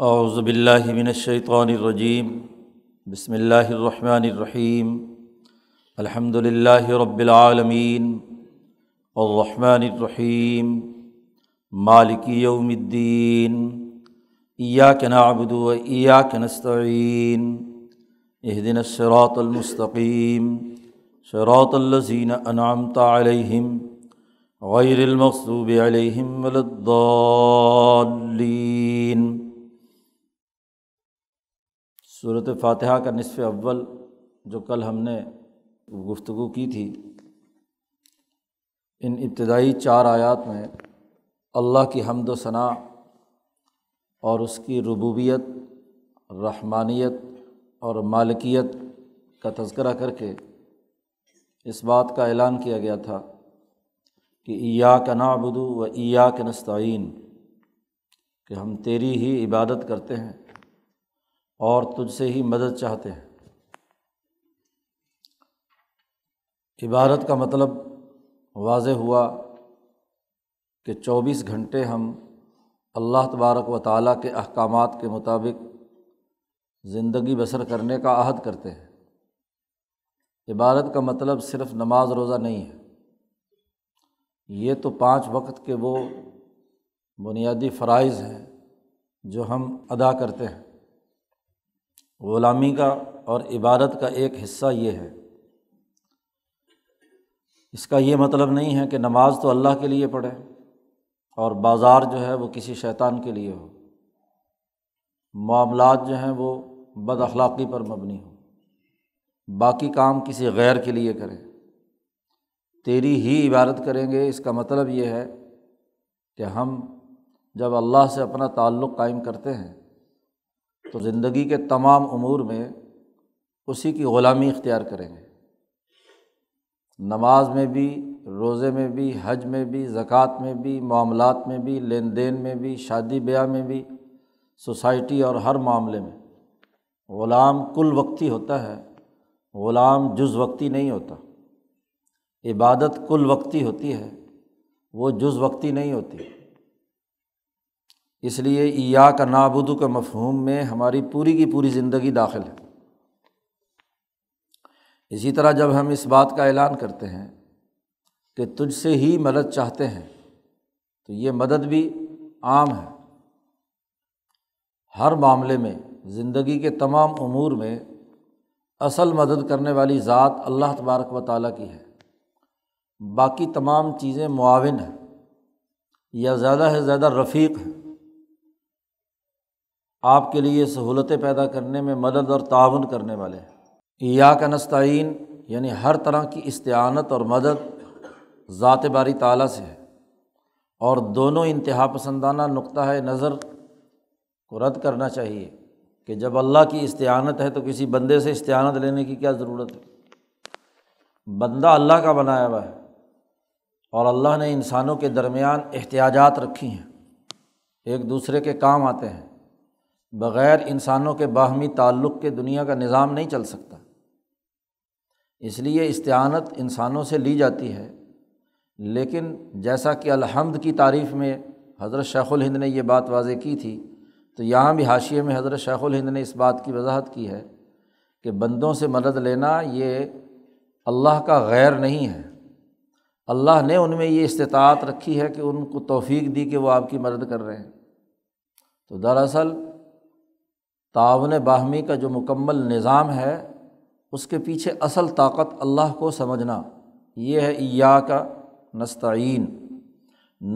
अज़बिल्लिमिनशैतरजीम बसमीम अलहमदिल्ला रबालमीन अर्रहमानरहीम मालिकीद्दीन ईया के नाबुद ईया के नस्तीन अहदिन शरातलमस्तकीम शरातल्लजीन अनामतम गैरमसूब अलहमद्दीन सूरत फातिहा का नصफ़ अव्वल जो कल हमने गुफ्तु की थी इन इब्तदाई चार आयात में अल्लाह की हमद और उसकी रबूबियत रहमानियत और मालिकियत का तस्करा करके इस बात का ऐलान किया गया था कि ईया का नाबुदू व ईया के नस्तीन कि हम तेरी ही इबादत करते हैं और तुझसे ही मदद चाहते हैं इबारत का मतलब वाज हुआ कि 24 घंटे हम अल्लाह तबारक व ताली के अहकाम के मुताबिक ज़िंदगी बसर करने का आहद करते हैं इबारत का मतलब सिर्फ़ नमाज रोज़ा नहीं है ये तो पाँच वक्त के वो बुनियादी फ़राइज हैं जो हम अदा करते हैं ग़ुलामी का और इबादत का एक हिस्सा ये है इसका ये मतलब नहीं है कि नमाज तो अल्लाह के लिए पढ़े और बाज़ार जो है वो किसी शैतान के लिए हो मामला जो हैं वो बद अखलाक़ी पर मबनी हो बाकी काम किसी गैर के लिए करें तेरी ही इबादत करेंगे इसका मतलब ये है कि हम जब अल्लाह से अपना ताल्लुक़ कायम करते हैं तो ज़िंदगी के तमाम अमूर में उसी की ग़ुलामी इख्तियार करेंगे नमाज में भी रोज़े में भी हज में भी ज़क़़त में भी मामलात में भी लेन देन में भी शादी ब्याह में भी सोसाइटी और हर मामले में ग़ुलाम कुल वक्ती होता है ग़ुलाम जुज़ वक्ती नहीं होता इबादत कुल वक्ती होती है वो जुज़ वक्ती नहीं होती इसलिए ईया का नाबुदू के मफहूम में हमारी पूरी की पूरी ज़िंदगी दाखिल है इसी तरह जब हम इस बात का ऐलान करते हैं कि तुझसे ही मदद चाहते हैं तो ये मदद भी आम है हर मामले में ज़िंदगी के तमाम अमूर में असल मदद करने वाली ज़ात अल्लाह तबारक व ताली की है बाकी तमाम चीज़ें मुआवन हैं या ज़्यादा से ज़्यादा रफ़ीक हैं आपके लिए सहूलतें पैदा करने में मदद और ताउन करने वाले या का नस्तीन यानी हर तरह की इस्तानत और मदद ज़ात बारी ताली से है और दोनों इंतहा पसंदाना नुक़ नज़र को रद्द करना चाहिए कि जब अल्लाह की इस्तानत है तो किसी बंदे से इस्तानत लेने की क्या ज़रूरत है बंदा अल्लाह का बनाया हुआ है और अल्लाह ने इंसानों के दरमियान एहतियाजात रखी हैं एक दूसरे के काम आते हैं बग़ैर इंसानों के बाहमी ताल्लुक़ के दुनिया का निज़ाम नहीं चल सकता इसलिए इस्तानत इंसानों से ली जाती है लेकिन जैसा कि अलहमद की तारीफ़ में हज़रत शेखुल हिंद ने यह बात वाजे की थी तो यहाँ भी हाशिए में हज़रत शेखुल हिंद ने इस बात की वजाहत की है कि बंदों से मदद लेना ये अल्लाह का गैर नहीं है अल्लाह ने उनमें ये इस्तात रखी है कि उनको तोफ़ी दी कि वो आपकी मदद कर रहे हैं तो दरअसल तावन बाहमी का जो मुकम्मल निज़ाम है उसके पीछे असल ताकत अल्लाह को समझना ये है ईया का नस्तीन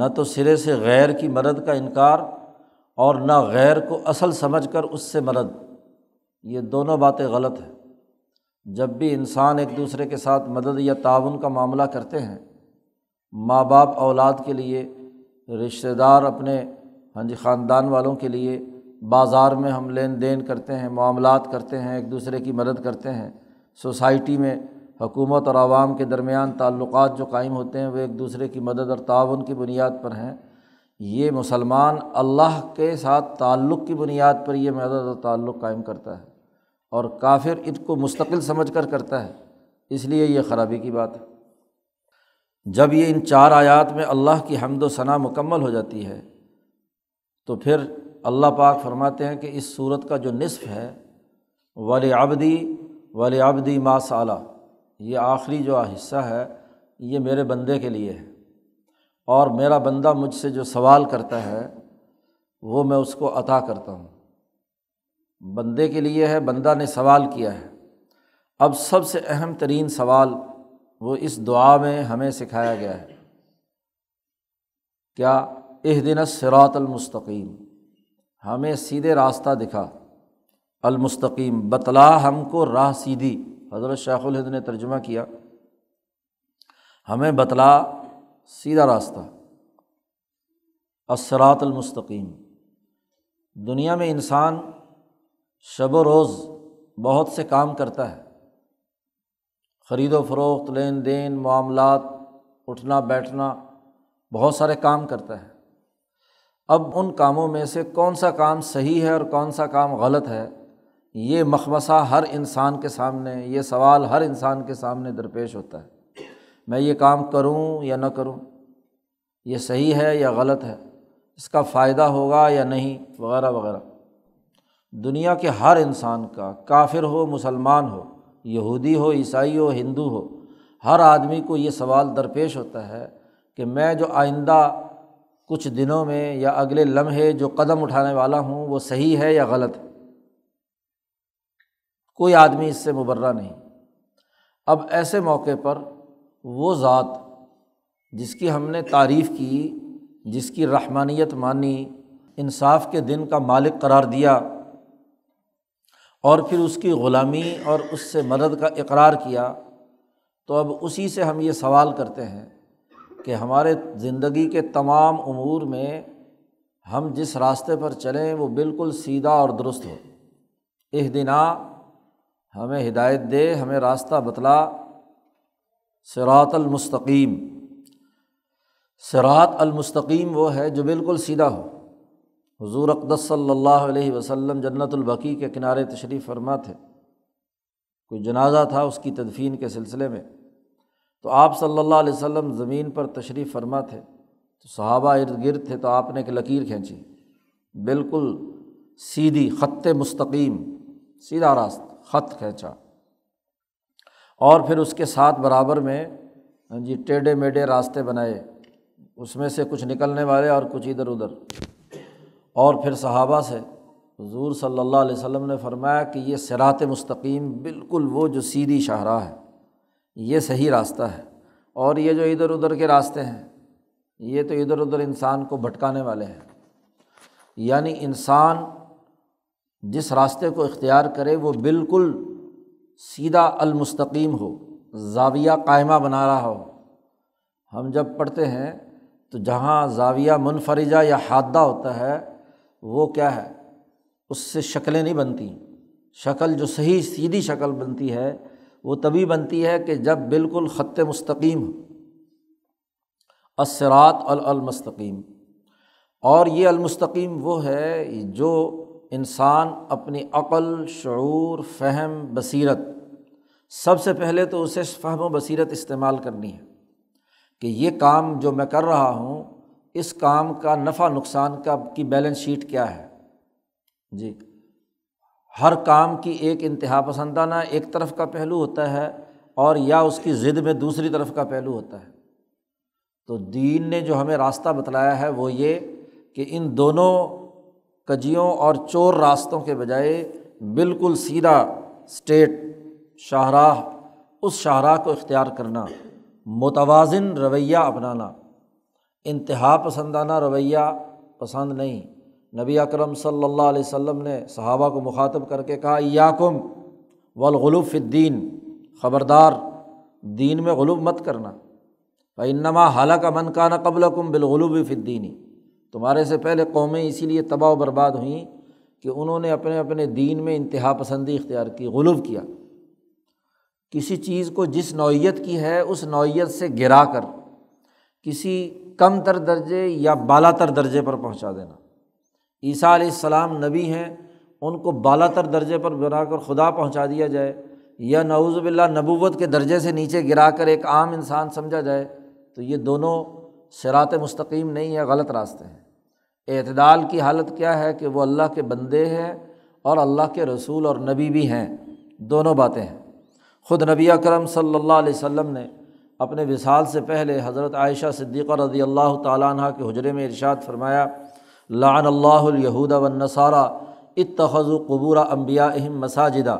न तो सिरे से गैर की मदद का इनकार और न गैर को असल समझ कर उससे मदद ये दोनों बातें गलत हैं जब भी इंसान एक दूसरे के साथ मदद या ताउन का मामला करते हैं माँ बाप औलाद के लिए रिश्तेदार अपने हाँ जी ख़ानदान वालों के लिए बाज़ार में हम लेन देन करते हैं मामलात करते हैं एक दूसरे की मदद करते हैं सोसाइटी में हुकूमत और आवाम के दरमियान ताल्लुक़ जो कायम होते हैं वे एक दूसरे की मदद और ताउन की बुनियाद पर हैं ये मुसलमान अल्लाह के साथ ताल्लुक़ की बुनियाद पर यह मदद और ताल्लुक़ कायम करता है और काफिर इसको मुस्तकिल समझ कर करता है इसलिए ये ख़राबी की बात है जब ये इन चार आयात में अल्लाह की हमदो सना मुकम्मल हो जाती है तो फिर अल्लाह पाक फरमाते हैं कि इस सूरत का जो नसफ़ है वाल आबदी वाल आबदी मासाला ये आखिरी जो हिस्सा है ये मेरे बंदे के लिए है और मेरा बंदा मुझसे जो सवाल करता है वो मैं उसको अता करता हूँ बंदे के लिए है बंदा ने सवाल किया है अब सबसे अहम तरीन सवाल वो इस दुआ में हमें सिखाया गया है क्या एह दिन सरातलमस्तकीम हमें सीधे रास्ता दिखा अलमस्तकीम बतला हमको राह सीधी हज़रत शाहुलहद ने तर्जमा किया हमें बतला सीधा रास्ता असरातमस्तकीम दुनिया में इंसान शब रोज़ बहुत से काम करता है ख़रीदो फरोख्त लेन देन मामलात उठना बैठना बहुत सारे काम करता है अब उन कामों में से कौन सा काम सही है और कौन सा काम गलत है ये मखमसा हर इंसान के सामने ये सवाल हर इंसान के सामने दरपेश होता है मैं ये काम करूं या न करूं ये सही है या गलत है इसका फ़ायदा होगा या नहीं वगैरह वगैरह दुनिया के हर इंसान का काफिर हो मुसलमान हो यहूदी हो ईसाई हो हिंदू हो हर आदमी को ये सवाल दरपेश होता है कि मैं जो आइंदा कुछ दिनों में या अगले लम्हे जो कदम उठाने वाला हूँ वो सही है या गलत है कोई आदमी इससे मुबर्रा नहीं अब ऐसे मौके पर वो ज़ात जिसकी हमने तारीफ़ की जिसकी रहमानियत मानी इंसाफ के दिन का मालिक करार दिया और फिर उसकी ग़ुलामी और उससे मदद का इकरार किया तो अब उसी से हम ये सवाल करते हैं कि हमारे ज़िंदगी के तमाम अमूर में हम जिस रास्ते पर चलें वो बिल्कुल सीधा और दुरुस्त हो इह दिना हमें हिदायत दे हमें रास्ता बतला सरातलमस्तकीम सरात अलमस्तकीम वो है जो बिल्कुल सीधा हो हजूर अकदस सल्लल्लाहु अलैहि वसल्लम के किनारे तशरीफ़ फरमा थे कोई जनाजा था उसकी तदफीन के सिलसिले में तो आप सल्लल्लाहु अलैहि वसल्लम ज़मीन पर तशरीफ़ फरमा थे तो सहाबा इर्द गिर्द थे तो आपने एक लकीर खींची बिल्कुल सीधी ख़त मुस्तकीम सीधा रास्ता ख़त खींचा और फिर उसके साथ बराबर में हाँ जी टेढ़े मेढ़े रास्ते बनाए उसमें से कुछ निकलने वाले और कुछ इधर उधर और फिर सहाबा से हजूर सल्लल्लाहु अलैहि ने फरमाया कि ये सरात मस्तकीम बिल्कुल वो जो सीधी शाहरा है ये सही रास्ता है और ये जो इधर उधर के रास्ते हैं ये तो इधर उधर इंसान को भटकाने वाले हैं यानी इंसान जिस रास्ते को इख्तियार करे वो बिल्कुल सीधा अलमस्तकीम हो जाविया कायमा बना रहा हो हम जब पढ़ते हैं तो जहाँ जाविया मुनफरिजा या हादा होता है वो क्या है उससे शक्लें नहीं बनती शक्ल जो सही सीधी शक्ल बनती है वो तभी बनती है कि जब बिल्कुल ख़त मस्तकीम असरात अलमस्तकीम और ये अलमस्तकीम वो है जो इंसान अपनी अक़ल शूर फहम बसीरत सबसे पहले तो उसे फ़हम बसरत इस्तेमाल करनी है कि ये काम जो मैं कर रहा हूँ इस काम का नफ़ा नुकसान का की बैलेंस शीट क्या है जी हर काम की एक इंतहा पसंदाना एक तरफ का पहलू होता है और या उसकी ज़िद में दूसरी तरफ का पहलू होता है तो दीन ने जो हमें रास्ता बतलाया है वो ये कि इन दोनों कजियों और चोर रास्तों के बजाय बिल्कुल सीधा स्टेट शाहराह उस शाहराह को इख्तियार करना मुतवाजन रवैया अपनाना इंतहा पसंदाना रवैया पसंद नहीं नबी अक्रम सल्लल्लाहु अलैहि ने सहाबा को मुखातब करके कहा याकुम वलगलूफ़ीन ख़बरदार दीन में गलूब मत करना नमा हला का मन का ना कबल कम बिलगलूब फ़िद्दीनी तुम्हारे से पहले कौमें इसीलिए तबाह बर्बाद हुई कि उन्होंने अपने अपने दीन में इंतहा पसंदी इख्तियार की गलूब किया किसी चीज़ को जिस नौीयत की है उस नौीयत से गिरा कर किसी कम तर दर्जे या बाला तर दर्जे पर पहुँचा देना ईसा सलाम नबी हैं उनको बालातर दर्जे पर बनाकर खुदा पहुंचा दिया जाए या नऊज़बिल्ला नबूवत के दर्जे से नीचे गिरा कर एक आम इंसान समझा जाए तो ये दोनों शरात मुस्तकीम नहीं है गलत रास्ते हैं अतदाल की हालत क्या है कि वो अल्लाह के बंदे हैं और अल्लाह के रसूल और नबी भी हैं दोनों बातें हैं ख़ुद नबी अकरम सल्लल्लाहु अलैहि वसल्लम ने अपने विसाल से पहले हज़रत आयशा सिद्दीक़ा रज़ी अल्लाह ताली के हजरे में इरशाद फरमाया लानल्लाहूद वसारा इतखज़ कबूर अम्बिया अहम मसाजिदा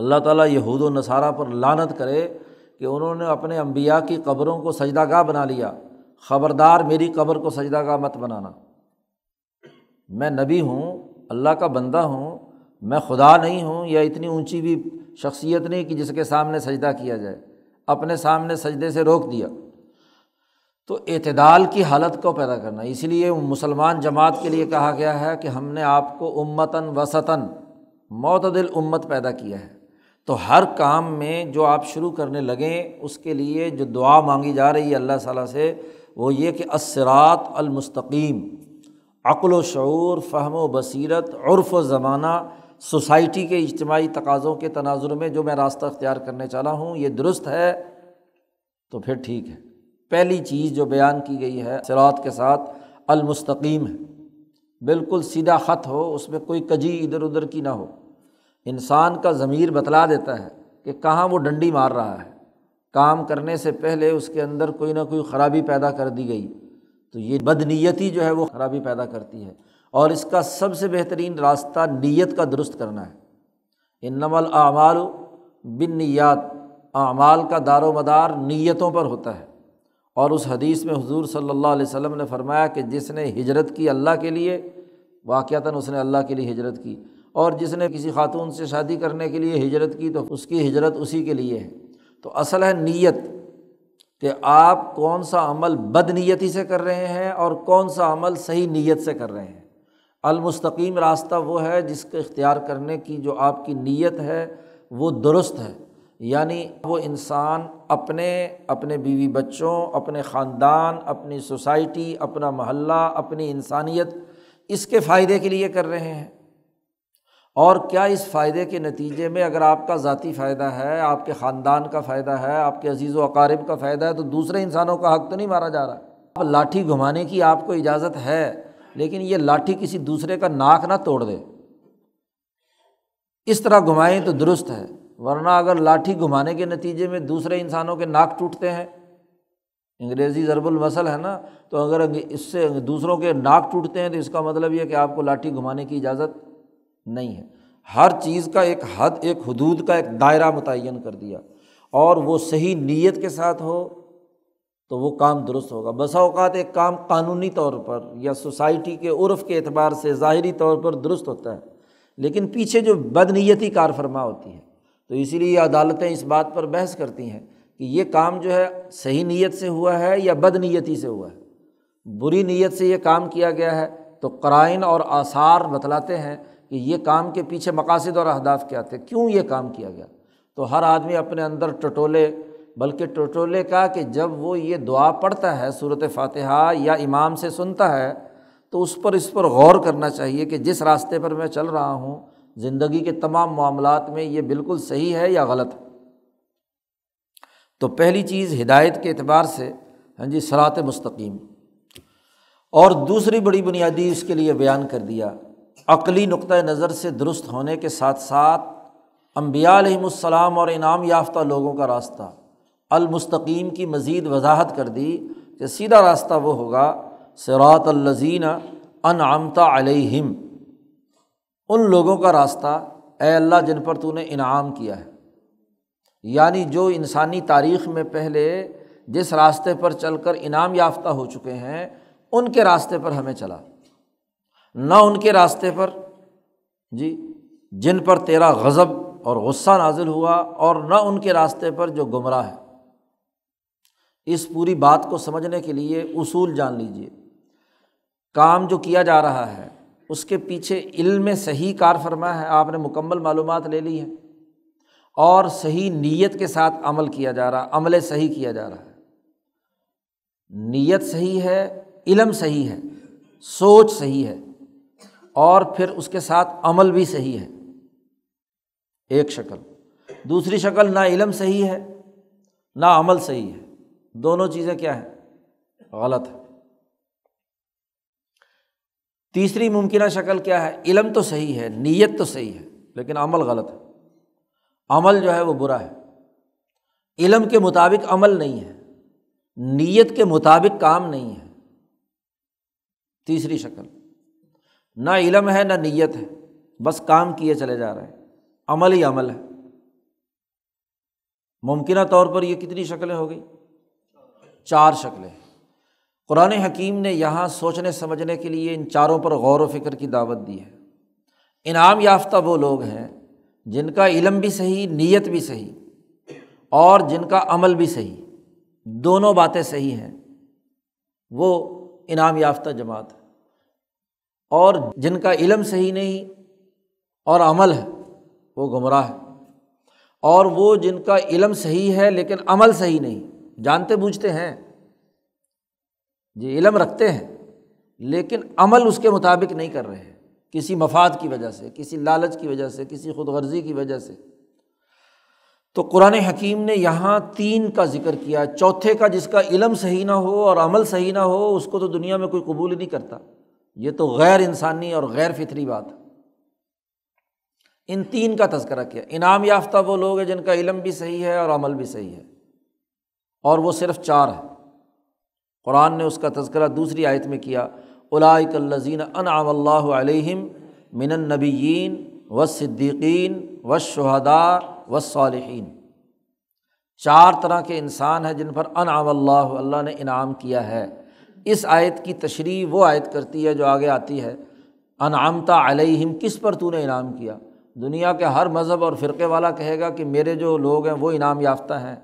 अल्लाह ताला यहूद नसारा पर लानत करे कि उन्होंने अपने अम्बिया की कब्रों को सजदागा बना लिया ख़बरदार मेरी कब्र को सजदागा मत बनाना मैं नबी हूँ अल्लाह का बंदा हूँ मैं खुदा नहीं हूँ या इतनी ऊंची भी शख्सियत नहीं कि जिसके सामने सजदा किया जाए अपने सामने सजदे से रोक दिया तो अतदाल की हालत को पैदा करना इसलिए मुसलमान जमात के लिए कहा गया है कि हमने आपको उम्मतन वसतन मतदिल उम्मत पैदा किया है तो हर काम में जो आप शुरू करने लगें उसके लिए जो दुआ मांगी जा रही है अल्लाह ताला से वो ये कि असरात अलमस्तकीम अक्ल शूर फ़हम व बसीरत उर्फ़ व ज़माना सोसाइटी के इज्तमाही तकाज़ों के तनाजुर में जो मैं रास्ता अख्तियार करने चला हूँ ये दुरुस्त है तो फिर ठीक है पहली चीज़ जो बयान की गई है सरात के साथ अलमस्तकीम है बिल्कुल सीधा ख़त हो उसमें कोई कजी इधर उधर की ना हो इंसान का ज़मीर बतला देता है कि कहाँ वो डंडी मार रहा है काम करने से पहले उसके अंदर कोई ना कोई ख़राबी पैदा कर दी गई तो ये बदनीयती जो है वो ख़राबी पैदा करती है और इसका सबसे बेहतरीन रास्ता नीयत का दुरुस्त करना है इन नमल आमाल बिन नीयात आमाल का दारो मदार नीयतों पर होता है और उस हदीस में हुजूर सल्लल्लाहु अलैहि वसल्लम ने फरमाया कि जिसने हिजरत की अल्लाह के लिए वाक़ता उसने अल्लाह के लिए हिजरत की और जिसने किसी खातून से शादी करने के लिए हिजरत की तो उसकी हिजरत उसी के लिए है तो असल है नीयत कि आप कौन सा अमल बदनीयती से कर रहे हैं और कौन सा अमल सही नीयत से कर रहे हैं अलमस्तकीम रास्ता वो है जिसका इख्तियार करने की जो आपकी नीयत है वो दुरुस्त है यानी वो इंसान अपने अपने बीवी बच्चों अपने ख़ानदान अपनी सोसाइटी अपना मोहल्ला अपनी इंसानियत इसके फ़ायदे के लिए कर रहे हैं और क्या इस फ़ायदे के नतीजे में अगर आपका ज़ाती फ़ायदा है आपके ख़ानदान का फ़ायदा है आपके अजीज़ व अकारिब का फ़ायदा है तो दूसरे इंसानों का हक़ तो नहीं मारा जा रहा अब लाठी घुमाने की आपको इजाज़त है लेकिन ये लाठी किसी दूसरे का नाक ना तोड़ दे इस तरह घुमाएं तो दुरुस्त है वरना अगर लाठी घुमाने के नतीजे में दूसरे इंसानों के नाक टूटते हैं अंग्रेज़ी ज़रबुल मसल है ना तो अगर इससे दूसरों के नाक टूटते हैं तो इसका मतलब ये कि आपको लाठी घुमाने की इजाज़त नहीं है हर चीज़ का एक हद एक हदूद का एक दायरा मुतन कर दिया और वो सही नीयत के साथ हो तो वो काम दुरुस्त होगा बसा अवत एक काम कानूनी तौर पर या सोसाइटी के उर्फ के अतबार से ज़ाहरी तौर पर दुरुस्त होता है लेकिन पीछे जो बदनीयती कार फरमा होती है तो इसीलिए अदालतें इस बात पर बहस करती हैं कि ये काम जो है सही नीयत से हुआ है या बद नीयती से हुआ है बुरी नीयत से ये काम किया गया है तो क़्राइन और आसार बतलाते हैं कि ये काम के पीछे मकासद और अहदाफ क्या थे क्यों ये काम किया गया तो हर आदमी अपने अंदर टटोले बल्कि टटोले का कि जब वो ये दुआ पढ़ता है सूरत फ़ातहा या इमाम से सुनता है तो उस पर इस पर गौर करना चाहिए कि जिस रास्ते पर मैं चल रहा हूँ ज़िंदगी के तमाम मामलों में ये बिल्कुल सही है या गलत है तो पहली चीज़ हिदायत के अतबार से हाँ जी सरात मस्तकीम और दूसरी बड़ी बुनियादी इसके लिए बयान कर दिया अकली नुक़ नज़र से दुरुस्त होने के साथ साथ अम्बियालसलाम और इनाम याफ़्त लोगों का रास्ता अलमस्तकीम की मज़ीद वजाहत कर दी कि सीधा रास्ता वो होगा सरात अन आमता अलहिम उन लोगों का रास्ता ए अल्लाह जिन पर तूने इनाम किया है यानी जो इंसानी तारीख में पहले जिस रास्ते पर चलकर इनाम याफ्ता हो चुके हैं उनके रास्ते पर हमें चला ना उनके रास्ते पर जी जिन पर तेरा गज़ब और गुस्सा नाजिल हुआ और न उनके रास्ते पर जो गुमराह है इस पूरी बात को समझने के लिए उसूल जान लीजिए काम जो किया जा रहा है उसके पीछे इल्म सही कार फरमा है आपने मुकम्मल मालूम ले ली है और सही नीयत के साथ अमल किया जा रहा अमल सही किया जा रहा है नीयत सही है इलम सही है सोच सही है और फिर उसके साथ अमल भी सही है एक शक्ल दूसरी शक्ल ना इलम सही है ना अमल सही है दोनों चीज़ें क्या हैं गलत है तीसरी मुमकिन शक्ल क्या है इलम तो सही है नीयत तो सही है लेकिन अमल गलत है अमल जो है वो बुरा है इलम के मुताबिक अमल नहीं है नीयत के मुताबिक काम नहीं है तीसरी शक्ल ना इलम है ना नीयत है बस काम किए चले जा रहे हैं अमल ही अमल है मुमकिन तौर पर ये कितनी शक्लें हो गई चार शक्लें कुरान हकीम ने यहाँ सोचने समझने के लिए इन चारों पर गौर व फिक्र की दावत दी है इनाम याफ्ता वो लोग हैं जिनका इलम भी सही नीयत भी सही और जिनका अमल भी सही दोनों बातें सही हैं वो इनाम याफ्ता जमात है और जिनका इलम सही नहीं और अमल है वो गुमराह है और वो जिनका इलम सही है लेकिन अमल सही नहीं जानते बूझते हैं ये इलम रखते हैं लेकिन अमल उसके मुताबिक नहीं कर रहे हैं किसी मफाद की वजह से किसी लालच की वजह से किसी खुद गर्जी की वजह से तो कुरान हकीम ने यहाँ तीन का जिक्र किया चौथे का जिसका इलम सही ना हो और अमल सही ना हो उसको तो दुनिया में कोई कबूल नहीं करता ये तो गैर इंसानी और गैर फितरी बात इन तीन का तस्करा किया इनाम याफ्ता वो लोग हैं जिनका इलम भी सही है और अमल भी सही है और वो सिर्फ चार है कुरान ने उसका तस्करा दूसरी आयत में किया उलाकल्लिन अनआमल्लाम मिनन नबीन व सिद्दीकीन व शहदा व सालहीन चार तरह के इंसान हैं जिन पर अनआमल्लाह अल्लाह ने इनाम किया है इस आयत की तशरी वो आयत करती है जो आगे आती है अनामता अलहिम किस पर तूने इनाम किया दुनिया के हर मज़हब और फ़िरके वाला कहेगा कि मेरे जो लोग हैं वो इनाम याफ्ता हैं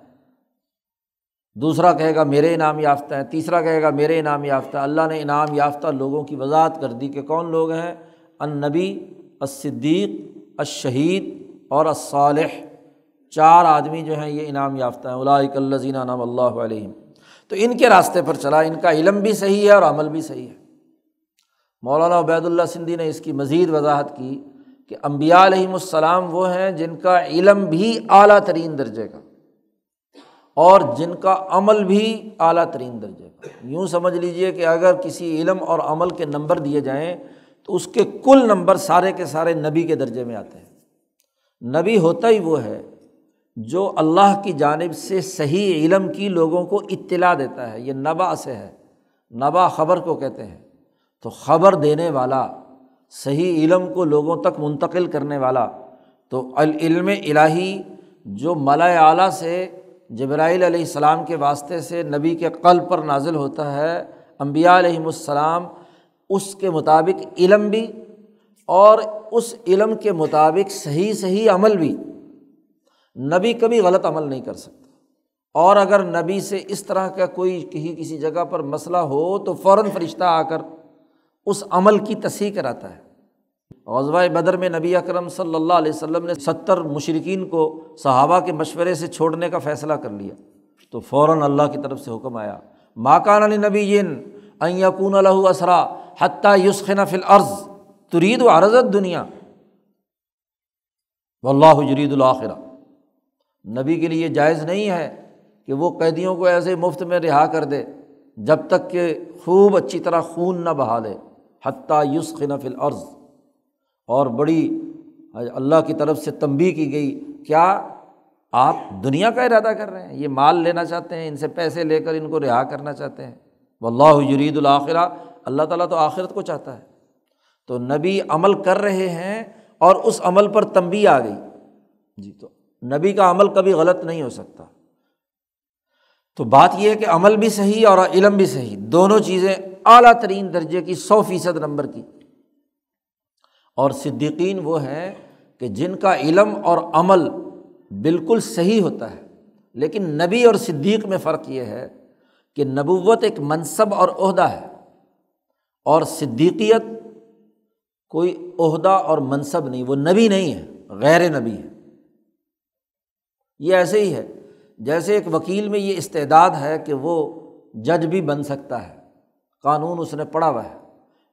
दूसरा कहेगा मेरे इनाम याफ्ता हैं तीसरा कहेगा मेरे इनाम याफ्ता अल्लाह ने इनाम याफ्ता लोगों की वजाहत कर दी कि कौन लोग हैं अन्नबी असद्दीक अशहीद और असाल चार आदमी जो हैं ये इनाम याफ्ता हैं उलाकल्लिन नाम अल्लाह तो इनके रास्ते पर चला इनका इलम भी सही है और अमल भी सही है मौलाना उबैदुल्ला सिंधी ने इसकी मज़ीद वजाहत की कि अम्बिया वो हैं जिनका इलम भी अली तरीन दर्जे का और जिनका अमल भी अली तरीन दर्जे का यूँ समझ लीजिए कि अगर किसी इलम और अमल के नंबर दिए जाएँ तो उसके कुल नंबर सारे के सारे नबी के दर्जे में आते हैं नबी होता ही वो है जो अल्लाह की जानब से सही इलम की लोगों को इतला देता है ये नबा से है नबा ख़बर को कहते हैं तो ख़बर देने वाला सही इलम को लोगों तक मुंतकिल करने वाला तो अलम इलाही जो मलाय आला से जबराइल सलाम के वास्ते से नबी के कल पर नाजिल होता है अम्बियालाम उसके मुताबिक इलम भी और उस इलम के मुताबिक सही सही अमल भी नबी कभी गलत अमल नहीं कर सकता और अगर नबी से इस तरह का कोई कहीं किसी जगह पर मसला हो तो फ़ौर फरिश्ता आकर उस अमल की तस्ह कराता है गजवा बदर में नबी अक्रम सल्ला वसम ने सत्तर मुशरकिन को सहाबा के मशवरे से छोड़ने का फ़ैसला कर लिया तो फ़ौर अल्लाह की तरफ से हुक्म आया माकान नबी यकून लहू असरा हती युसखना अर्ज़ तुरीद व अरजत दुनिया वल्लाह नबी के लिए जायज़ नहीं है कि वो कैदियों को ऐसे मुफ्त में रिहा कर दे जब तक कि खूब अच्छी तरह खून न बहा दे हती युसखना अर्ज़ और बड़ी अल्लाह की तरफ से तंबी की गई क्या आप दुनिया का इरादा कर रहे हैं ये माल लेना चाहते हैं इनसे पैसे लेकर इनको रिहा करना चाहते हैं वल्लाह युरीदुल आखिरा अल्लाह ताला तो आखिरत को चाहता है तो नबी अमल कर रहे हैं और उस अमल पर तंबी आ गई जी तो नबी का अमल कभी गलत नहीं हो सकता तो बात यह है कि अमल भी सही और इलम भी सही दोनों चीज़ें अली तरीन दर्जे की सौ फ़ीसद नंबर की और सिद्दीकीन वो हैं कि जिनका इलम और अमल बिल्कुल सही होता है लेकिन नबी और सिद्दीक में फ़र्क ये है कि नबूवत एक मनसब और अहदा है और सिद्दीकियत कोई अहदा और मनसब नहीं वो नबी नहीं है गैर नबी है ये ऐसे ही है जैसे एक वकील में ये इस्तेदाद है कि वो जज भी बन सकता है कानून उसने पढ़ा हुआ है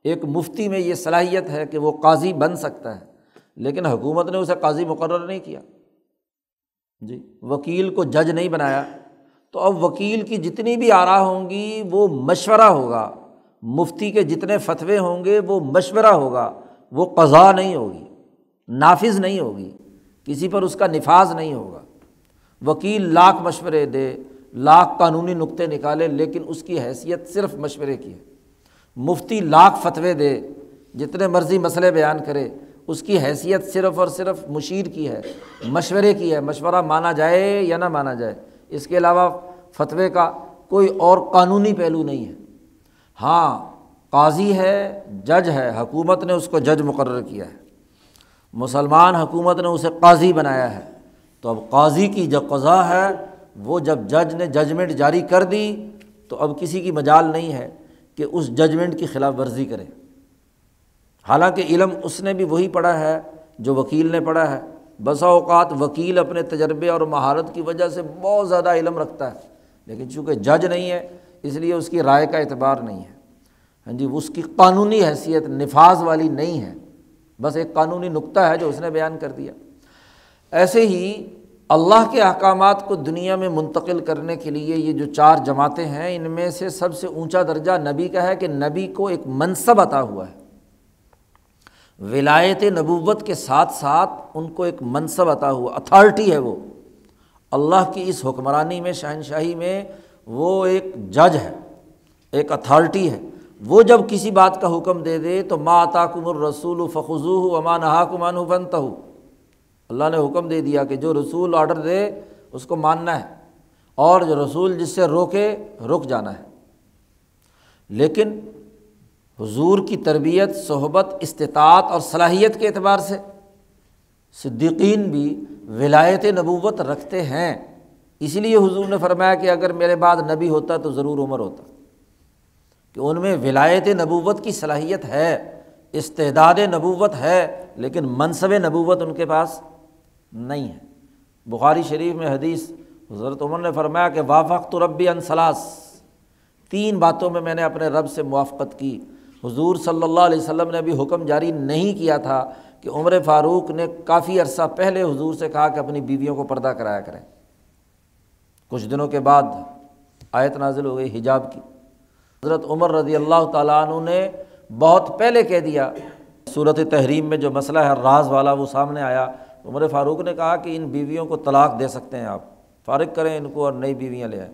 एक मुफ्ती में ये सलाहियत है कि वो काजी बन सकता है लेकिन हुकूमत ने उसे काजी मुकर नहीं किया जी वकील को जज नहीं बनाया तो अब वकील की जितनी भी आरा होंगी वो मशवरा होगा मुफ्ती के जितने फतवे होंगे वो मशवरा होगा वो कज़ा नहीं होगी नाफिज नहीं होगी किसी पर उसका निफाज नहीं होगा वकील लाख मशवरे दे लाख कानूनी नुक्ते निकाले लेकिन उसकी हैसियत सिर्फ मशवरे की है मुफ्ती लाख फतवे दे जितने मर्ज़ी मसले बयान करे उसकी हैसियत सिर्फ़ और सिर्फ मुशीर की है मशवरे की है मशवरा माना जाए या ना माना जाए इसके अलावा फतवे का कोई और कानूनी पहलू नहीं है हाँ काजी है जज है हकूमत ने उसको जज मुकर किया है मुसलमान हकूमत ने उसे काजी बनाया है तो अब काजी की जो कज़ा है वो जब जज ने जजमेंट जारी कर दी तो अब किसी की मजाल नहीं है कि उस जजमेंट की खिलाफ वर्जी करें हालांकि इलम उसने भी वही पढ़ा है जो वकील ने पढ़ा है बसा अवत वकील अपने तजर्बे और महारत की वजह से बहुत ज़्यादा इलम रखता है लेकिन चूँकि जज नहीं है इसलिए उसकी राय का एतबार नहीं है हाँ जी उसकी कानूनी हैसियत नफाज वाली नहीं है बस एक कानूनी नुकता है जो उसने बयान कर दिया ऐसे ही अल्लाह के अहकाम को दुनिया में मुंतकिल करने के लिए ये जो चार जमातें हैं इनमें से सबसे ऊँचा दर्जा नबी का है कि नबी को एक मनसब अता हुआ है विलायत नबूबत के साथ साथ उनको एक मनसब अता हुआ अथार्टी है वो अल्लाह की इस हुक्मरानी में शहनशाही में वो एक जज है एक अथार्टी है वो जब किसी बात का हुक्म दे दे तो माँ अताकुमर रसूल फ़खुजू अमा नहाकुमान बनता हूँ अल्लाह ने हुक्म दे दिया कि जो रसूल ऑर्डर दे उसको मानना है और जो रसूल जिससे रोके रुक जाना है लेकिन हुजूर की तरबियत सहबत इस्तात और सलाहियत के अतबार से सिद्दीकीन भी विलायत नबूवत रखते हैं इसलिए हुजूर ने फरमाया कि अगर मेरे बाद नबी होता तो ज़रूर उम्र होता कि उनमें विलायत नबूवत की सलाहियत है इस्तेदाद नबूवत है लेकिन मनसब नबूवत उनके पास नहीं है बुखारी शरीफ में हदीस हज़रत उमर ने फरमाया कि वाफ़ तो रबी अनसलास तीन बातों में मैंने अपने रब से मुआफ़त की हज़ूर सल्लल्लाहु अलैहि वसल्लम ने भी हुक्म जारी नहीं किया था कि उम्र फ़ारूक ने काफ़ी अरसा पहले हजूर से कहा कि अपनी बीवियों को पर्दा कराया करें कुछ दिनों के बाद आयत नाजिल हो गई हिजाब की हज़रत उमर रज़ी अल्लाह तु ने बहुत पहले कह दिया सूरत तहरीम में जो मसला है राज वाला वो सामने आया उमर फ़ारूक ने कहा कि इन बीवियों को तलाक दे सकते हैं आप फ़ारग करें इनको और नई बीवियाँ ले आएँ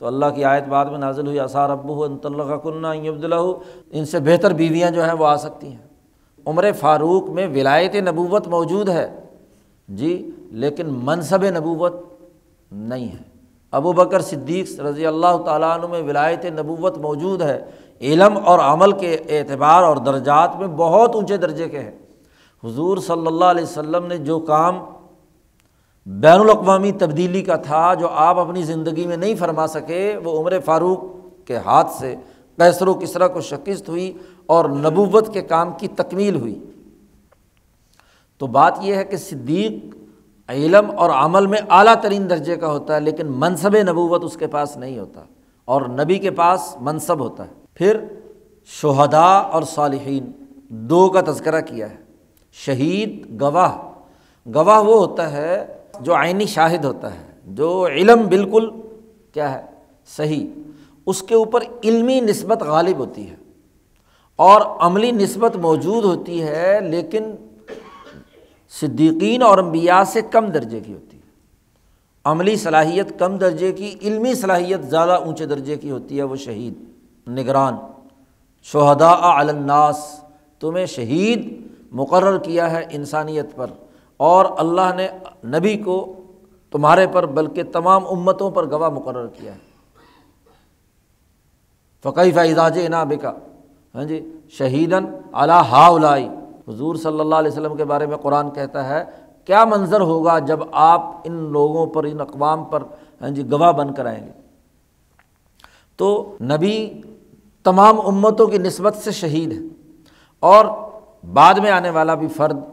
तो अल्लाह की आयत बाद में नाजिल हुई असार अबू तल्लकन्ना अब्दुल्ला इनसे बेहतर बीवियाँ जो हैं वो आ सकती हैं उमर फ़ारूक में विलायत नबूवत मौजूद है जी लेकिन मनसब नबूवत नहीं है अबू बकर सिद्दीक रज़ी अल्लाह तु में विलायत नबूवत मौजूद है इलम और अमल के एतबार और दर्जात में बहुत ऊँचे दर्जे के हैं हुजूर सल्लल्लाहु अलैहि वसल्लम ने जो काम बैन अवी तब्दीली का था जो आप अपनी ज़िंदगी में नहीं फरमा सके वो उम्र फ़ारूक के हाथ से कैसरों किसरा को शिकस्त हुई और नबूवत के काम की तकमील हुई तो बात यह है कि सिद्दीक इलम और अमल में अली तरीन दर्जे का होता है लेकिन मनसब नबूवत उसके पास नहीं होता और नबी के पास मनसब होता है फिर शहदा और सालहीन दो का तस्करा किया है शहीद गवाह गवाह वो होता है जो आइनी शाहिद होता है जो इलम बिल्कुल क्या है सही उसके ऊपर इलमी नस्बत गालिब होती है और अमली नस्बत मौजूद होती है लेकिन सिद्दीकीन और अम्बिया से कम दर्जे की होती है अमली सलाहियत कम दर्जे की इलमी सलाहियत ज़्यादा ऊँचे दर्जे की होती है वो शहीद निगरान शहदा अलन्नास तुम्हें शहीद मुकर किया है इंसानियत पर और अल्लाह ने नबी को तुम्हारे पर बल्कि तमाम उम्मतों पर गवाह मुकर किया है फ़कीफ़ एजाज का हाँ जी शहीदन अला हाउलाई हजूर सल्लल्लाहु अलैहि के बारे में कुरान कहता है क्या मंज़र होगा जब आप इन लोगों पर इन अकवाम पर हाँ जी गवाह बन कर आएंगे तो नबी तमाम उम्मतों की नस्बत से शहीद है और बाद में आने वाला भी फ़र्द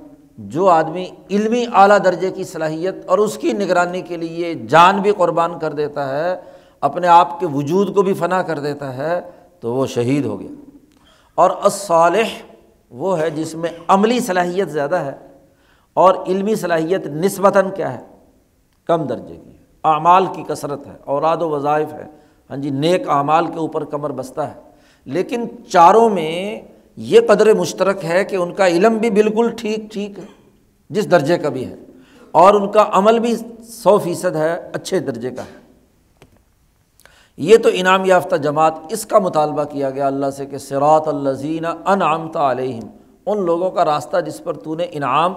जो आदमी इलमी अली दर्जे की सलाहियत और उसकी निगरानी के लिए जान भी क़ुरबान कर देता है अपने आप के वजूद को भी फना कर देता है तो वो शहीद हो गया और असाल वो है जिसमें अमली सलाहियत ज़्यादा है और इलमी सलाहियत नस्बता क्या है कम दर्जे की अमाल की कसरत है औराद वज़ाइफ है हाँ जी नेक अमाल के ऊपर कमर बसता है लेकिन चारों में ये कदर मुश्तरक है कि उनका इलम भी बिल्कुल ठीक ठीक है जिस दर्जे का भी है और उनका अमल भी सौ फीसद है अच्छे दर्जे का है ये तो इनाम याफ्ता जमात इसका मुतालबा किया गया अल्लाह से कि सिरात अल्लजीन अनआमता अलैहिम उन लोगों का रास्ता जिस पर तूने इनाम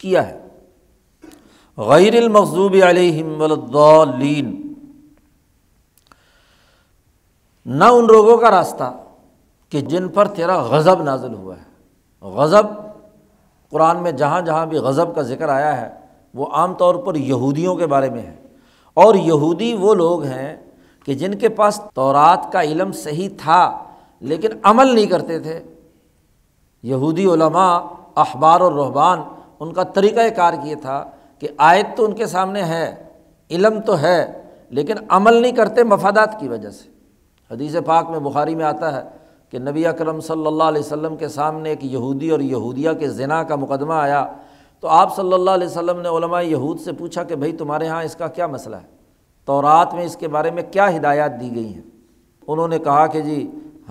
किया है गैरमजूब अलैहिम न उन लोगों का रास्ता कि जिन पर तेरा गज़ब नाजिल हुआ है गज़ब कुरान में जहाँ जहाँ भी गज़ब का ज़िक्र आया है वो आम तौर पर यहूदियों के बारे में है और यहूदी वो लोग हैं कि जिनके पास तौरात का इलम सही था लेकिन अमल नहीं करते थे यहूदी उलमा अखबार और रहबान उनका तरीक़ाकार ये था कि आयत तो उनके सामने है इलम तो है लेकिन अमल नहीं करते मफादात की वजह से हदीस पाक में बुखारी में आता है कि नबी अकरम सल्लल्लाहु अलैहि के सामने एक यहूदी और यहूदिया के जना का मुकदमा आया तो आप सल्लल्लाहु अलैहि वसल्लम ने यहूद से पूछा कि भाई तुम्हारे यहाँ इसका क्या मसला है तौरात में इसके बारे में क्या हिदायत दी गई हैं उन्होंने कहा कि जी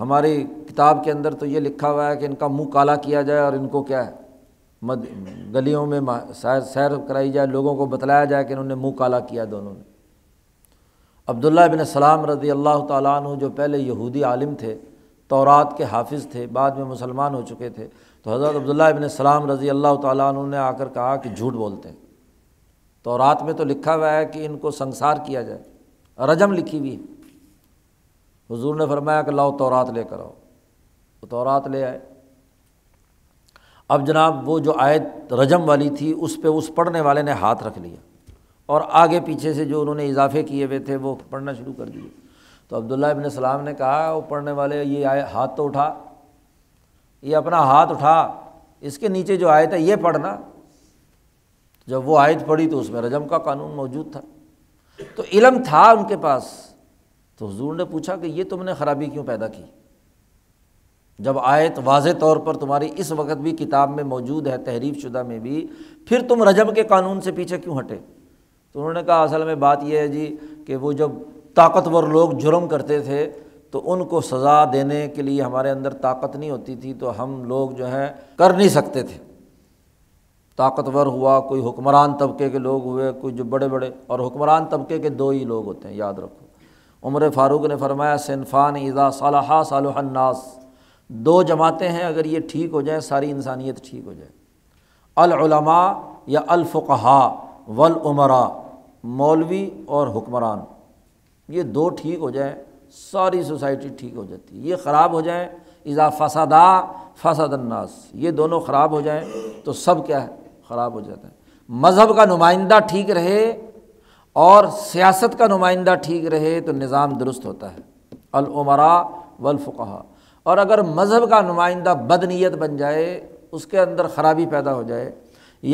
हमारी किताब के अंदर तो ये लिखा हुआ है कि इनका मुँह काला किया जाए और इनको क्या है मद गलियों में सैर कराई जाए लोगों को बतलाया जाए कि इन्होंने मुँह काला किया दोनों ने अब्दुल्ला बिन सलाम रज़ी अल्लाह तु जो पहले यहूदी आलिम थे तौरात के हाफिज़ थे बाद में मुसलमान हो चुके थे तो हज़रत अब्दुल्ला इबन सलाम रज़ी अल्लाह तु ने आकर कहा कि झूठ बोलते हैं तौरात में तो लिखा हुआ है कि इनको संसार किया जाए रजम लिखी हुई है हजूर ने फरमाया कि लाओ तौरात ले कर आओ तो तौरात ले आए अब जनाब वो जो आयत रजम वाली थी उस पर उस पढ़ने वाले ने हाथ रख लिया और आगे पीछे से जो उन्होंने इजाफे किए हुए थे वो पढ़ना शुरू कर दिए तो अब्दुल्ला इबन सलाम ने कहा वो पढ़ने वाले ये आए हाथ तो उठा ये अपना हाथ उठा इसके नीचे जो आयत है ये पढ़ना जब वो आयत पढ़ी तो उसमें रजम का कानून मौजूद था तो इलम था उनके पास तो हजूर ने पूछा कि ये तुमने खराबी क्यों पैदा की जब आयत वाज तौर पर तुम्हारी इस वक्त भी किताब में मौजूद है तहरीफ शुदा में भी फिर तुम रजम के कानून से पीछे क्यों हटे तो उन्होंने कहा असल में बात यह है जी कि वो जब ताकतवर लोग जुर्म करते थे तो उनको सज़ा देने के लिए हमारे अंदर ताकत नहीं होती थी तो हम लोग जो है कर नहीं सकते थे ताकतवर हुआ कोई हुक्मरान तबके के लोग हुए कोई जो बड़े बड़े और हुक्मरान तबके के दो ही लोग होते हैं याद रखो उमर फ़ारूक ने फरमाया सिनफ़ान ईज़ा सालहा सालहन्नास दो जमातें हैं अगर ये ठीक हो जाए सारी इंसानियत ठीक हो जाए अलमा या अलफ़ा वल मौलवी और हुक्मरान ये दो ठीक हो जाए सारी सोसाइटी ठीक हो जाती है ये ख़राब हो जाए इज़ा फसादा अन्नास ये दोनों ख़राब हो जाएँ तो सब क्या है ख़राब हो जाता है मज़हब का नुमाइंदा ठीक रहे और सियासत का नुमाइंदा ठीक रहे तो निज़ाम दुरुस्त होता है अलमरा वलफ़ा और अगर मज़हब का नुमाइंदा बदनीयत बन जाए उसके अंदर ख़राबी पैदा हो जाए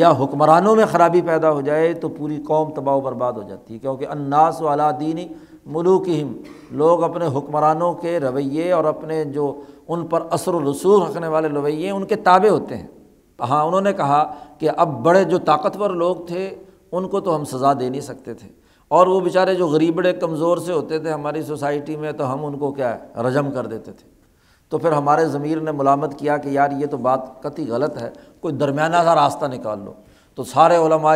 या हुक्मरानों में ख़राबी पैदा हो जाए तो पूरी कौम तबाह बर्बाद हो जाती है क्योंकि अन्नास वाला दीनी मलूक लोग अपने हुक्मरानों के रवैये और अपने जो उन पर असर रसूख रखने वाले रवैये उनके ताबे होते हैं हाँ उन्होंने कहा कि अब बड़े जो ताकतवर लोग थे उनको तो हम सज़ा दे नहीं सकते थे और वो बेचारे जो गरीबड़े कमज़ोर से होते थे हमारी सोसाइटी में तो हम उनको क्या रजम कर देते थे तो फिर हमारे ज़मीर ने मलामत किया कि यार ये तो बात कती गलत है कोई दरमियाना सा रास्ता निकाल लो तो सारे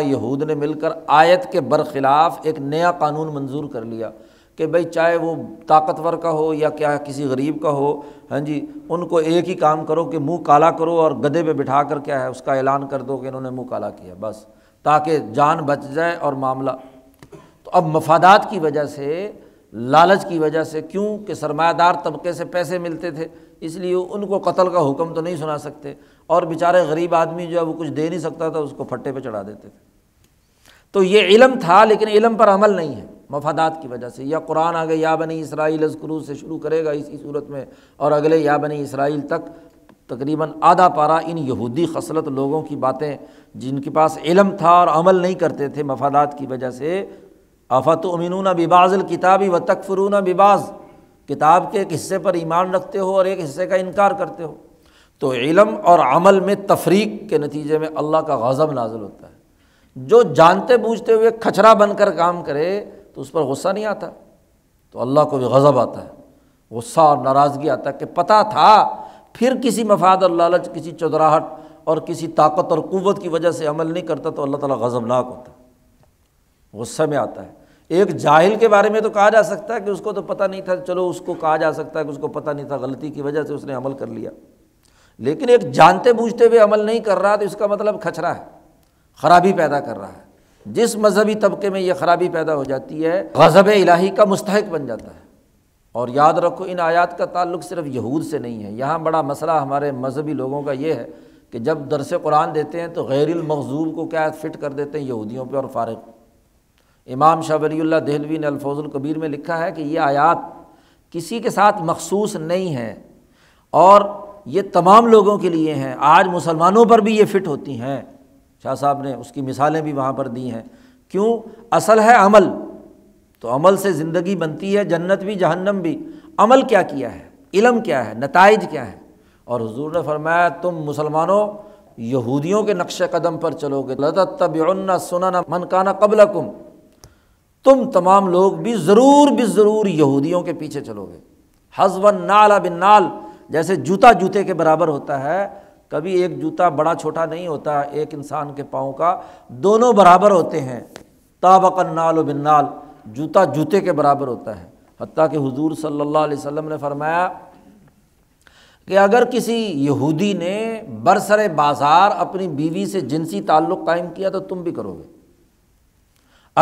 यहूद ने मिलकर आयत के बरखिलाफ़ एक नया कानून मंजूर कर लिया कि भाई चाहे वो ताकतवर का हो या क्या किसी गरीब का हो हाँ जी उनको एक ही काम करो कि मुंह काला करो और गधे पे बिठा कर क्या है उसका ऐलान कर दो कि इन्होंने मुंह काला किया बस ताकि जान बच जाए और मामला तो अब मफादात की वजह से लालच की वजह से क्यों कि सरमादार तबके से पैसे मिलते थे इसलिए उनको कत्ल का हुक्म तो नहीं सुना सकते और बेचारे गरीब आदमी जो है वो कुछ दे नहीं सकता था उसको फट्टे पर चढ़ा देते थे तो ये इलम था लेकिन इलम पर अमल नहीं है मफादात की वजह से या कुरान आगे या बनी इसराइल अस्करू से शुरू करेगा इसी सूरत में और अगले या बनी इसराइल तक तकरीबन आधा पारा इन यहूदी खसलत लोगों की बातें जिनके पास इलम था और अमल नहीं करते थे मफादात की वजह से आफत अमीनून बिबाज़ल किताबी व तकफरून बिबाज किताब के एक हिस्से पर ईमान रखते हो और एक हिस्से का इनकार करते हो तो इलम और अमल में तफरीक के नतीजे में अल्लाह का गज़ब नाजल होता है जो जानते बूझते हुए खचरा बनकर काम करे तो उस पर गुस्सा नहीं आता तो अल्लाह को भी गज़ब आता है गुस्सा और नाराज़गी आता है कि पता था फिर किसी मफाद और लालच किसी चौधराहट और किसी ताकत और कुवत की वजह से अमल नहीं करता तो अल्लाह ताला गज़बनाक होता है गुस्से में आता है एक जाहिल के बारे में तो कहा जा सकता है कि उसको तो पता नहीं था चलो उसको कहा जा सकता है कि उसको पता नहीं था गलती की वजह से उसने अमल कर लिया लेकिन एक जानते बूझते हुए अमल नहीं कर रहा तो इसका मतलब खचरा है खराबी पैदा कर रहा है जिस मजहबी तबके में ये खराबी पैदा हो जाती है गज़ब इलाही का मुस्तक बन जाता है और याद रखो इन आयात का ताल्लुक सिर्फ यहूद से नहीं है यहाँ बड़ा मसला हमारे मजहबी लोगों का ये है कि जब दरस कुरान देते हैं तो गैरमखजूब को क्या फिट कर देते हैं यहूदियों पर और फारग इमाम शाह वलील्ला दहलवी ने अल्फोजुल कबीर में लिखा है कि ये आयात किसी के साथ मखसूस नहीं है और ये तमाम लोगों के लिए हैं आज मुसलमानों पर भी ये फिट होती हैं शाह साहब ने उसकी मिसालें भी वहाँ पर दी हैं क्यों असल है अमल तो अमल से ज़िंदगी बनती है जन्नत भी जहन्नम भी अमल क्या किया है इलम क्या है नतज क्या है और हजूर ने फरमाया तुम मुसलमानों यहूदियों के नक्श कदम पर चलोगे लतबन्ना सुनना मनकाना कबलकुम तुम तमाम लोग भी ज़रूर भी ज़रूर यहूदियों के पीछे चलोगे हजवन नाल बिन नाल जैसे जूता जूते के बराबर होता है कभी एक जूता बड़ा छोटा नहीं होता एक इंसान के पाँव का दोनों बराबर होते हैं ताबकन नाल बिन्नाल जूता जूते के बराबर होता है हती कि हजूर सल्ला वसम ने फरमाया कि अगर किसी यहूदी ने बरसर बाज़ार अपनी बीवी से जिनसी ताल्लुक़ कायम किया तो तुम भी करोगे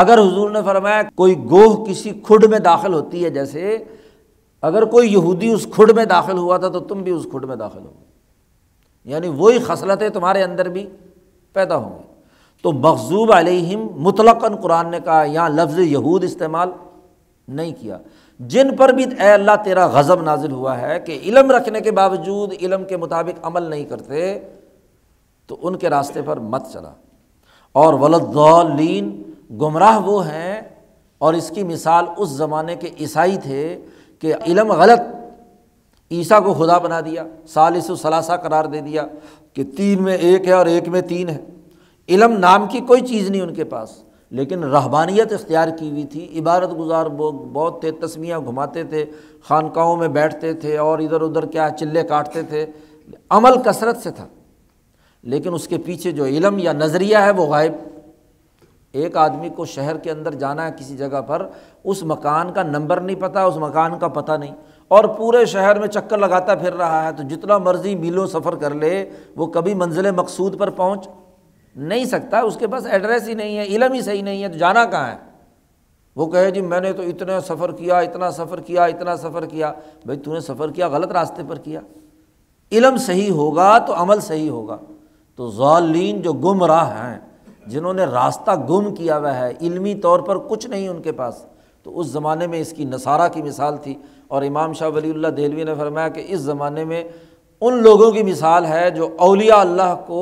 अगर हुजूर ने फरमाया कोई गोह किसी खुड में दाखिल होती है जैसे अगर कोई यहूदी उस खुड में दाखिल हुआ था तो तुम भी उस खुड में दाखिल होगे यानी वही खसलतें तुम्हारे अंदर भी पैदा होंगी तो मखजूब अलहिम मुतलकन कुरान ने कहा यहाँ लफ्ज़ यहूद इस्तेमाल नहीं किया जिन पर भी ए अल्लाह तेरा गज़ब नाजिल हुआ है कि इलम रखने के बावजूद इलम के मुताबिक अमल नहीं करते तो उनके रास्ते पर मत चला और वलद्दौलीन गुमराह वो हैं और इसकी मिसाल उस ज़माने के ईसाई थे कि इलम गलत ईसा को खुदा बना दिया सालिस सलासा करार दे दिया कि तीन में एक है और एक में तीन है इलम नाम की कोई चीज़ नहीं उनके पास लेकिन रहबानियत इख्तियार की हुई थी इबारत गुजार लोग बहुत थे तस्मियाँ घुमाते थे खानकाहों में बैठते थे और इधर उधर क्या चिल्ले काटते थे अमल कसरत से था लेकिन उसके पीछे जो इलम या नज़रिया है वो गायब एक आदमी को शहर के अंदर जाना है किसी जगह पर उस मकान का नंबर नहीं पता उस मकान का पता नहीं और पूरे शहर में चक्कर लगाता फिर रहा है तो जितना मर्जी मीलों सफ़र कर ले वो कभी मंजिल मकसूद पर पहुँच नहीं सकता उसके पास एड्रेस ही नहीं है इलम ही सही नहीं है तो जाना कहाँ है वो कहे जी मैंने तो इतना सफ़र किया इतना सफ़र किया इतना सफ़र किया भाई तूने सफ़र किया गलत रास्ते पर किया इलम सही होगा तो अमल सही होगा तो ज़ालीन जो गुमराह हैं जिन्होंने रास्ता गुम किया हुआ है इलमी तौर पर कुछ नहीं उनके पास तो उस ज़माने में इसकी नसारा की मिसाल थी और इमाम शाह वली दहलवी ने फरमाया कि इस ज़माने में उन लोगों की मिसाल है जो अलिया अल्लाह को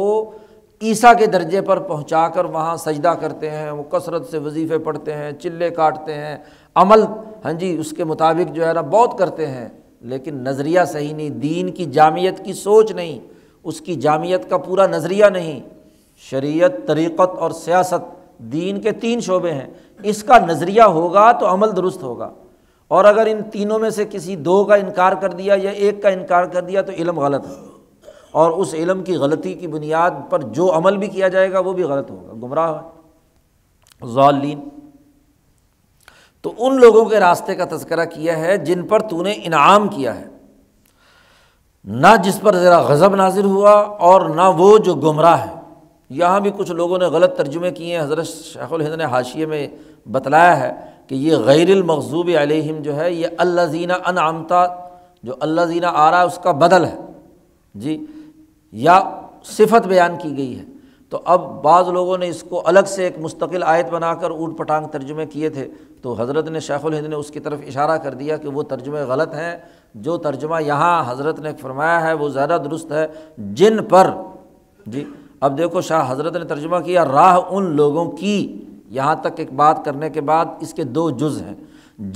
ईसा के दर्जे पर पहुँचा कर वहाँ सजदा करते हैं वो कसरत से वजीफ़े पढ़ते हैं चिल्ले काटते हैं अमल हाँ जी उसके मुताबिक जो है ना बहुत करते हैं लेकिन नज़रिया सही नहीं दीन की जामियत की सोच नहीं उसकी जामियत का पूरा नज़रिया नहीं शरीयत तरीक़त और सियासत दीन के तीन शोबे हैं इसका नज़रिया होगा तो अमल दुरुस्त होगा और अगर इन तीनों में से किसी दो का इनकार कर दिया या एक का इनकार कर दिया तो इलम गलत है और उस इलम की गलती की बुनियाद पर जो अमल भी किया जाएगा वो भी गलत होगा गुमराह है ज़ालीन तो उन लोगों के रास्ते का तस्करा किया है जिन पर तूने इनाम किया है ना जिस पर ज़रा गज़ब नाजिर हुआ और ना वो जो गुमराह है यहाँ भी कुछ लोगों ने गलत तर्जुमे किए हैं हज़रत शेखुल हिंद ने हाशिए में बतलाया है कि ये गैरमखूब अलहम जो है ये अल्लाजीना आमता जो अल्लाजीना आ रहा है उसका बदल है जी या सिफत बयान की गई है तो अब बाज़ लोगों ने इसको अलग से एक मुस्तकिल आयत बनाकर ऊट पटांग तर्जुमे किए थे तो हज़रत ने शेखुल हिंद ने उसकी तरफ इशारा कर दिया कि वो तर्जुमे गलत हैं जो तर्जुमा यहाँ हज़रत ने फरमाया है वो ज़्यादा दुरुस्त है जिन पर जी अब देखो शाह हज़रत ने तर्जुमा किया राह उन लोगों की यहाँ तक एक बात करने के बाद इसके दो जुज़ हैं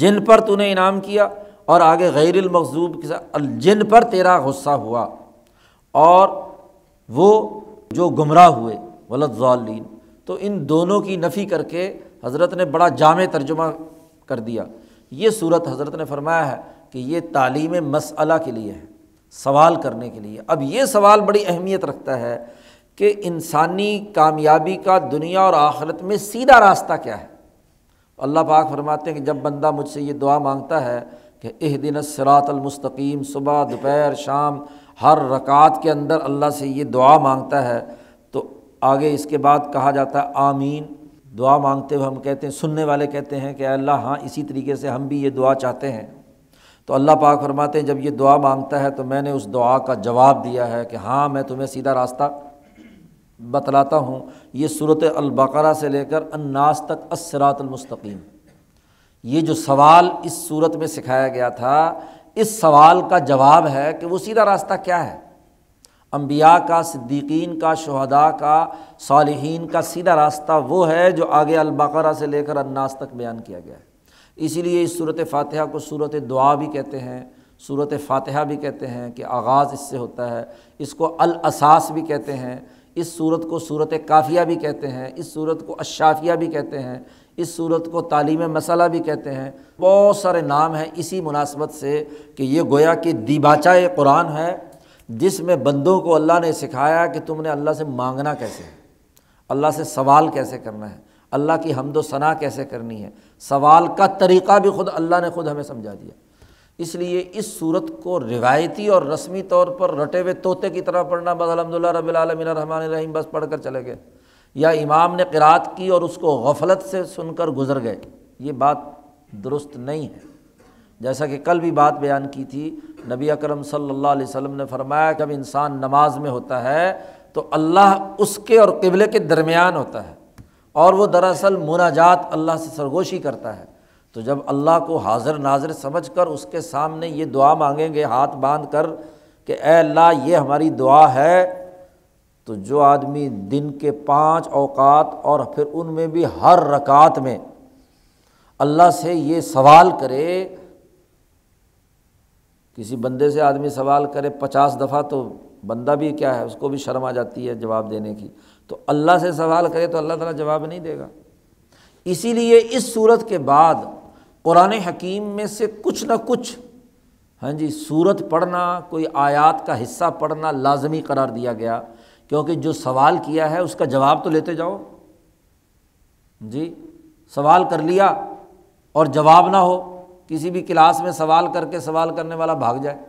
जिन पर तूने इनाम किया और आगे गैर मखजूब के जिन पर तेरा गुस्सा हुआ और वो जो गुमराह हुए वलतज़ालीन तो इन दोनों की नफ़ी करके हज़रत ने बड़ा जाम तर्जुमा कर दिया ये सूरत हज़रत ने फरमाया है कि ये तालीम मसला के लिए है सवाल करने के लिए अब ये सवाल बड़ी अहमियत रखता है कि इंसानी कामयाबी का दुनिया और आखरत में सीधा रास्ता क्या है अल्लाह पाक फरमाते हैं कि जब बंदा मुझसे ये दुआ मांगता है कि एह दिन सरातलमस्तकीम सुबह दोपहर शाम हर रकात के अंदर अल्लाह से ये दुआ मांगता है तो आगे इसके बाद कहा जाता है आमीन दुआ मांगते हुए हम कहते हैं सुनने वाले कहते हैं कि अल्लाह हाँ इसी तरीके से हम भी ये दुआ चाहते हैं तो अल्लाह पाक फरमाते हैं जब ये दुआ मांगता है तो मैंने उस दुआ का जवाब दिया है कि हाँ मैं तुम्हें सीधा रास्ता बतलाता हूँ ये सूरत अलबकरा से लेकर अन्नास तक असरातलमस्तकीम ये जो सवाल इस सूरत में सिखाया गया था इस सवाल का जवाब है कि वो सीधा रास्ता क्या है अम्बिया का सिद्दीकीन का शहदा का सालहीन का सीधा रास्ता वो है जो आगे अलबकरा से लेकर अन्नास तक बयान किया गया है इसीलिए इस सूरत फातिहा को सूरत दुआ भी कहते हैं सूरत फातिहा भी कहते हैं कि आगाज़ इससे होता है इसको अल असास भी कहते हैं इस सूरत को सूरत काफ़िया भी कहते हैं इस सूरत को अशाफिया भी कहते हैं इस सूरत को तालीम मसाला भी कहते हैं बहुत सारे नाम हैं इसी मुनासबत से कि ये गोया कि दीबाचा कुरान है जिसमें बंदों को अल्लाह ने सिखाया कि तुमने अल्लाह से मांगना कैसे है अल्लाह से सवाल कैसे करना है अल्लाह की हमदोसना कैसे करनी है सवाल का तरीक़ा भी खुद अल्लाह ने खुद हमें समझा दिया इसलिए इस सूरत को रिवायती और रस्मी तौर पर रटे हुए तोते की तरह पढ़ना बस अलहमदिल्ला रबीआलमिन रहमान रहीम बस पढ़ कर चले गए या इमाम ने किरात की और उसको गफलत से सुनकर गुजर गए ये बात दुरुस्त नहीं है जैसा कि कल भी बात बयान की थी नबी अकरम सल्ला वसम ने फरमाया जब इंसान नमाज में होता है तो अल्लाह उसके और किबले के दरमियान होता है और वो दरअसल मुनाजात अल्लाह से सरगोशी करता है तो जब अल्लाह को हाजिर नाजिर समझ कर उसके सामने ये दुआ मांगेंगे हाथ बांध कर कि ए अल्लाह ये हमारी दुआ है तो जो आदमी दिन के पाँच अवकात और फिर उनमें भी हर रकात में अल्लाह से ये सवाल करे किसी बंदे से आदमी सवाल करे पचास दफ़ा तो बंदा भी क्या है उसको भी शर्म आ जाती है जवाब देने की तो अल्लाह से सवाल करे तो अल्लाह ताला जवाब नहीं देगा इसीलिए इस सूरत के बाद कुरान हकीम में से कुछ ना कुछ हाँ जी सूरत पढ़ना कोई आयात का हिस्सा पढ़ना लाजमी करार दिया गया क्योंकि जो सवाल किया है उसका जवाब तो लेते जाओ जी सवाल कर लिया और जवाब ना हो किसी भी क्लास में सवाल करके सवाल करने वाला भाग जाए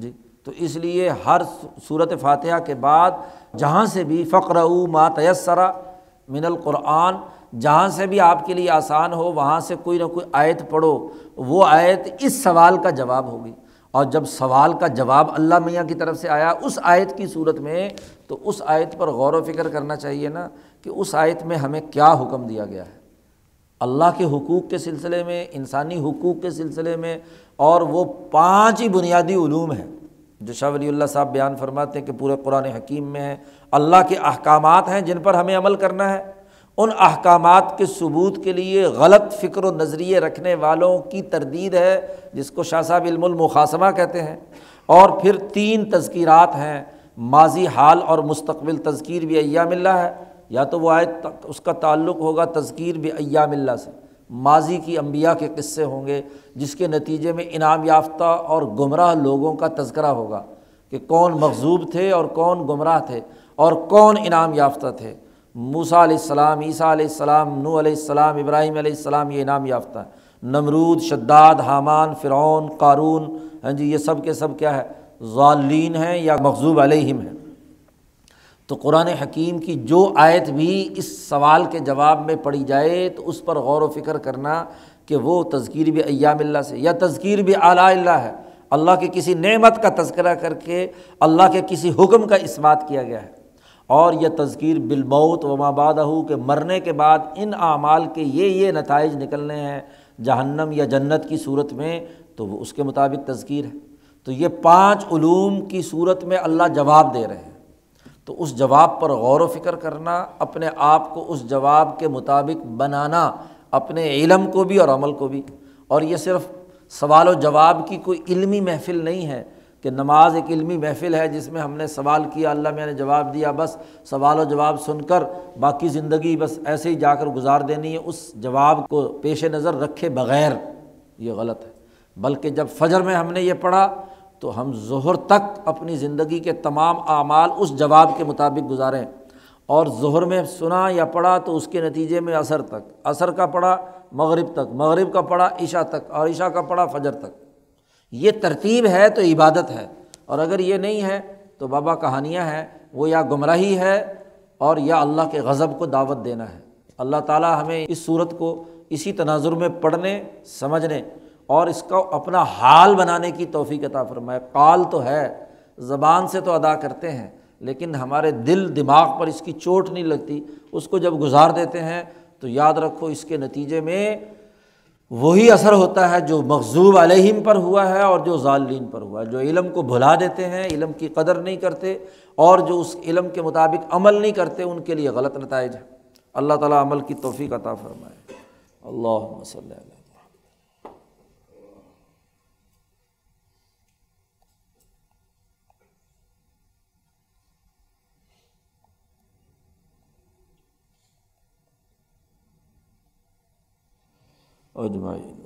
जी तो इसलिए हर सूरत फातिहा के बाद जहाँ से भी फ़क्र मा तयसरा मिनल क़ुरान जहाँ से भी आपके लिए आसान हो वहाँ से कोई ना कोई आयत पढ़ो वो आयत इस सवाल का जवाब होगी और जब सवाल का जवाब अल्लाह मियाँ की तरफ से आया उस आयत की सूरत में तो उस आयत पर गौर व फिक्र करना चाहिए ना कि उस आयत में हमें क्या हुक्म दिया गया है अल्लाह के हकूक़ के सिलसिले में इंसानी हकूक़ के सिलसिले में और वो पाँच ही बुनियादी ूम हैं जो शाह वली साहब बयान फरमाते हैं कि पूरे कुरान हकीम में है अल्लाह के अहकाम हैं जिन पर हमें अमल करना है उन अहकाम के सबूत के लिए गलत फ़िक्र नज़रिए रखने वालों की तरदीद है जिसको शाह साहब इल्मुलमखासमा कहते हैं और फिर तीन तस्कीरات हैं माजी हाल और मुस्तबिल तस्कीर भी अया मिल्ला है या तो वह आयत उसका ताल्लुक़ होगा तस्कीर भी मिल्ला से माजी की अम्बिया के किस्से होंगे जिसके नतीजे में इनाम याफ़्त और गुमराह लोगों का तस्करा होगा कि कौन मकजूब थे और कौन गुमराह थे और कौन इनाम याफ़्त थे मूसा आसमाम ईसा आसमाम नू आसमाम इब्राहिम आसमाम ये इनाम याफ्ता है नमरूद शद्दाद हामान फ़िरौन कारून हाँ जी ये सब के सब क्या है जालीन हैं या मकजूब अलहम हैं तो कुरान हकीम की जो आयत भी इस सवाल के जवाब में पढ़ी जाए तो उस पर गौर वफ़िक्र करना कि वो तस्कीर भी अयाम से या तस्कीर भी आला है अल्लाह के किसी नेमत का तस्करा करके अल्लाह के किसी हुक्म का इस्मात किया गया है और यह तज़कीर बिलमौत व हूँ के मरने के बाद इन आमाल के ये ये नतज निकलने हैं जहन्नम या जन्नत की सूरत में तो वो उसके मुताबिक तज़कीर है तो ये पाँच ूम की सूरत में अल्लाह जवाब दे रहे हैं तो उस जवाब पर गौर वफ़िक्र करना अपने आप को उस जवाब के मुताबिक बनाना अपने इलम को भी और अमल को भी और ये सिर्फ़ सवाल व जवाब की कोई इल्मी महफिल नहीं है कि नमाज एक इलमी महफिल है जिसमें हमने सवाल किया अल्लाह मैंने जवाब दिया बस सवाल और जवाब सुनकर बाकी ज़िंदगी बस ऐसे ही जाकर गुजार देनी है उस जवाब को पेश नज़र रखे बग़ैर ये गलत है बल्कि जब फजर में हमने ये पढ़ा तो हम जहर तक अपनी ज़िंदगी के तमाम आमाल उस जवाब के मुताबिक गुजारें और जहर में सुना या पढ़ा तो उसके नतीजे में असर तक असर का पढ़ा मगरब तक मगरब का पढ़ा ईशा तक और ईशा का पढ़ा फजर तक ये तरतीब है तो इबादत है और अगर ये नहीं है तो बाबा कहानियाँ हैं वो या गुमराही है और या अल्लाह के गज़ब को दावत देना है अल्लाह ताला हमें इस सूरत को इसी तनाजुर में पढ़ने समझने और इसका अपना हाल बनाने की तोफ़ी अता फरमाए काल तो है ज़बान से तो अदा करते हैं लेकिन हमारे दिल दिमाग पर इसकी चोट नहीं लगती उसको जब गुजार देते हैं तो याद रखो इसके नतीजे में वही असर होता है जो मकजूब आलिम पर हुआ है और जो ज़ालीन पर हुआ है जो इलम को भुला देते हैं इलम की कदर नहीं करते और जो उस इलम के मुताबिक अमल नहीं करते उनके लिए गलत नतज है अल्लाह ताला अमल की तोफ़ी अता फ़रमाए अल्ला अजमाइन